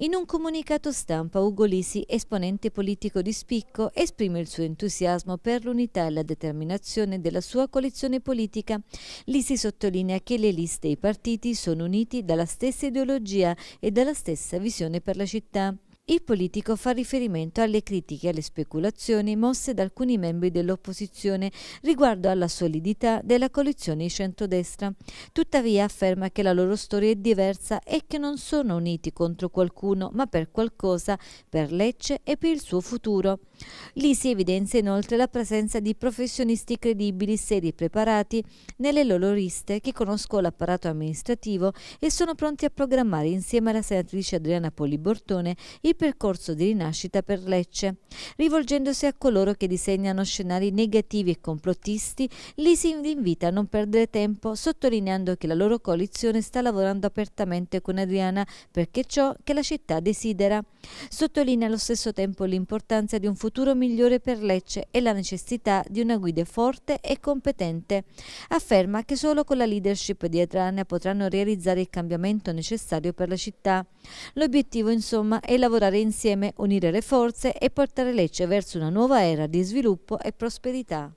In un comunicato stampa Ugo Lisi, esponente politico di spicco, esprime il suo entusiasmo per l'unità e la determinazione della sua coalizione politica. Lisi sottolinea che le liste e i partiti sono uniti dalla stessa ideologia e dalla stessa visione per la città. Il politico fa riferimento alle critiche e alle speculazioni mosse da alcuni membri dell'opposizione riguardo alla solidità della coalizione di centrodestra. Tuttavia afferma che la loro storia è diversa e che non sono uniti contro qualcuno, ma per qualcosa, per Lecce e per il suo futuro. Lì si evidenzia inoltre la presenza di professionisti credibili, seri e preparati nelle loro liste che conoscono l'apparato amministrativo e sono pronti a programmare insieme alla senatrice Adriana Polibortone i il percorso di rinascita per Lecce. Rivolgendosi a coloro che disegnano scenari negativi e complottisti, li si invita a non perdere tempo, sottolineando che la loro coalizione sta lavorando apertamente con Adriana perché ciò che la città desidera. Sottolinea allo stesso tempo l'importanza di un futuro migliore per Lecce e la necessità di una guida forte e competente. Afferma che solo con la leadership di Adriana potranno realizzare il cambiamento necessario per la città. L'obiettivo, insomma, è lavorare lavorare insieme, unire le forze e portare Lecce verso una nuova era di sviluppo e prosperità.